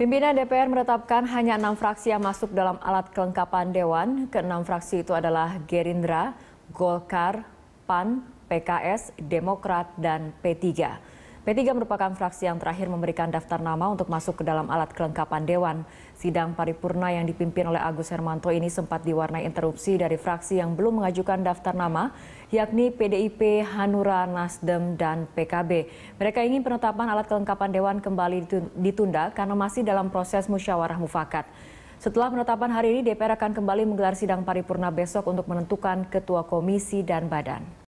Pimpinan DPR menetapkan hanya enam fraksi yang masuk dalam alat kelengkapan Dewan. Enam fraksi itu adalah Gerindra, Golkar, PAN, PKS, Demokrat, dan P3. P3 merupakan fraksi yang terakhir memberikan daftar nama untuk masuk ke dalam alat kelengkapan Dewan. Sidang paripurna yang dipimpin oleh Agus Hermanto ini sempat diwarnai interupsi dari fraksi yang belum mengajukan daftar nama, yakni PDIP, Hanura, Nasdem, dan PKB. Mereka ingin penetapan alat kelengkapan Dewan kembali ditunda karena masih dalam proses musyawarah mufakat. Setelah penetapan hari ini, DPR akan kembali menggelar sidang paripurna besok untuk menentukan ketua komisi dan badan.